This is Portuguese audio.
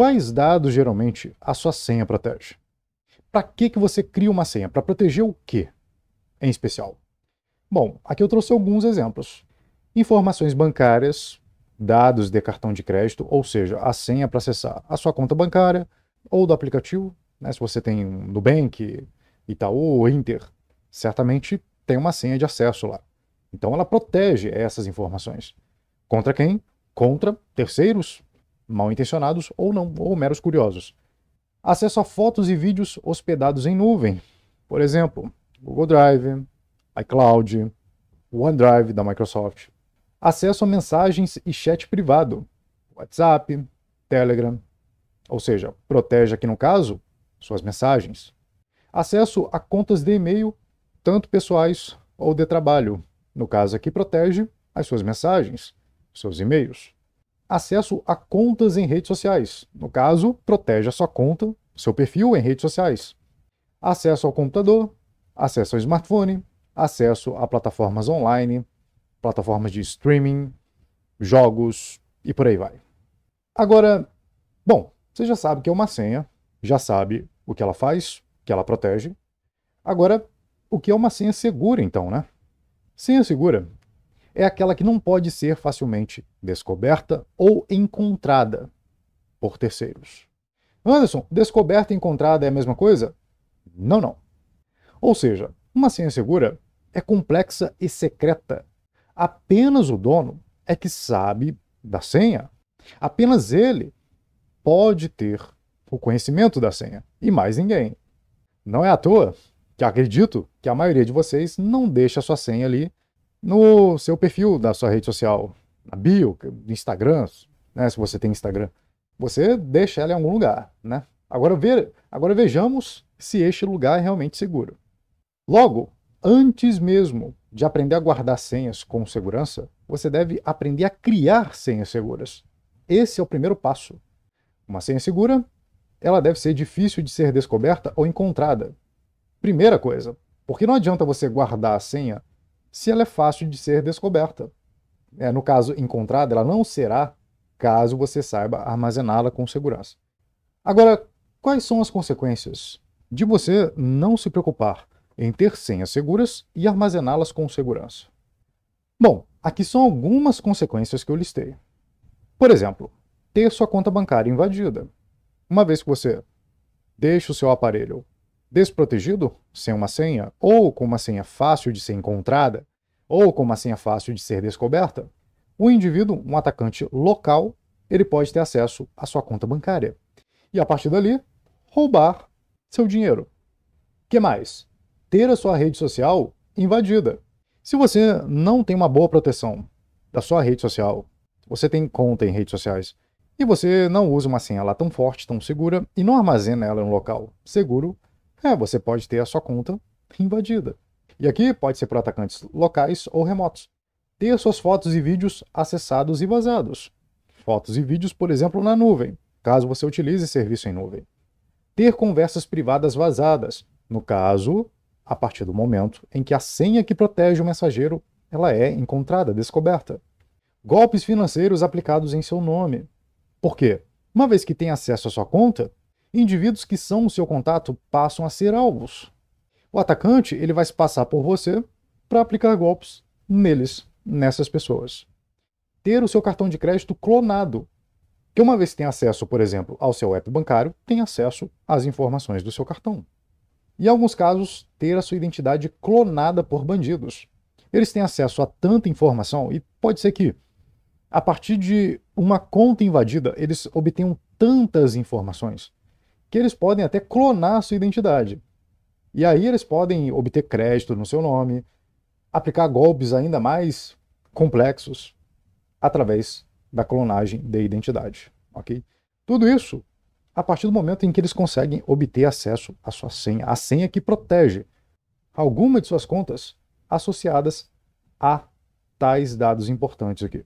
Quais dados geralmente a sua senha protege? Para que, que você cria uma senha? Para proteger o quê, em especial? Bom, aqui eu trouxe alguns exemplos. Informações bancárias, dados de cartão de crédito, ou seja, a senha para acessar a sua conta bancária ou do aplicativo, né? se você tem Nubank, Itaú, Inter, certamente tem uma senha de acesso lá. Então ela protege essas informações. Contra quem? Contra terceiros, mal intencionados ou não, ou meros curiosos. Acesso a fotos e vídeos hospedados em nuvem, por exemplo, Google Drive, iCloud, OneDrive da Microsoft. Acesso a mensagens e chat privado, WhatsApp, Telegram. Ou seja, protege aqui no caso suas mensagens. Acesso a contas de e-mail, tanto pessoais ou de trabalho. No caso aqui, protege as suas mensagens, seus e-mails acesso a contas em redes sociais. No caso, protege a sua conta, seu perfil em redes sociais. Acesso ao computador, acesso ao smartphone, acesso a plataformas online, plataformas de streaming, jogos e por aí vai. Agora, bom, você já sabe que é uma senha, já sabe o que ela faz, o que ela protege. Agora, o que é uma senha segura, então, né? Senha segura é aquela que não pode ser facilmente descoberta ou encontrada por terceiros. Anderson, descoberta e encontrada é a mesma coisa? Não, não. Ou seja, uma senha segura é complexa e secreta. Apenas o dono é que sabe da senha. Apenas ele pode ter o conhecimento da senha e mais ninguém. Não é à toa que acredito que a maioria de vocês não deixa a sua senha ali no seu perfil da sua rede social, na bio, no Instagram, né, se você tem Instagram, você deixa ela em algum lugar, né? Agora, ver, agora vejamos se este lugar é realmente seguro. Logo, antes mesmo de aprender a guardar senhas com segurança, você deve aprender a criar senhas seguras. Esse é o primeiro passo. Uma senha segura, ela deve ser difícil de ser descoberta ou encontrada. Primeira coisa, porque não adianta você guardar a senha se ela é fácil de ser descoberta. É, no caso, encontrada, ela não será caso você saiba armazená-la com segurança. Agora, quais são as consequências de você não se preocupar em ter senhas seguras e armazená-las com segurança? Bom, aqui são algumas consequências que eu listei. Por exemplo, ter sua conta bancária invadida. Uma vez que você deixa o seu aparelho desprotegido, sem uma senha, ou com uma senha fácil de ser encontrada, ou com uma senha fácil de ser descoberta, o indivíduo, um atacante local, ele pode ter acesso à sua conta bancária. E a partir dali, roubar seu dinheiro. Que mais? Ter a sua rede social invadida. Se você não tem uma boa proteção da sua rede social, você tem conta em redes sociais e você não usa uma senha lá tão forte, tão segura e não armazena ela em um local seguro, é, você pode ter a sua conta invadida. E aqui pode ser por atacantes locais ou remotos. Ter suas fotos e vídeos acessados e vazados. Fotos e vídeos, por exemplo, na nuvem, caso você utilize serviço em nuvem. Ter conversas privadas vazadas, no caso, a partir do momento em que a senha que protege o mensageiro ela é encontrada, descoberta. Golpes financeiros aplicados em seu nome. Por quê? Uma vez que tem acesso à sua conta, indivíduos que são o seu contato passam a ser alvos. O atacante ele vai se passar por você para aplicar golpes neles, nessas pessoas. Ter o seu cartão de crédito clonado, que uma vez que tem acesso, por exemplo, ao seu app bancário, tem acesso às informações do seu cartão. Em alguns casos, ter a sua identidade clonada por bandidos. Eles têm acesso a tanta informação e pode ser que, a partir de uma conta invadida, eles obtenham tantas informações que eles podem até clonar a sua identidade. E aí eles podem obter crédito no seu nome, aplicar golpes ainda mais complexos através da clonagem de identidade, ok? Tudo isso a partir do momento em que eles conseguem obter acesso à sua senha, a senha que protege alguma de suas contas associadas a tais dados importantes aqui.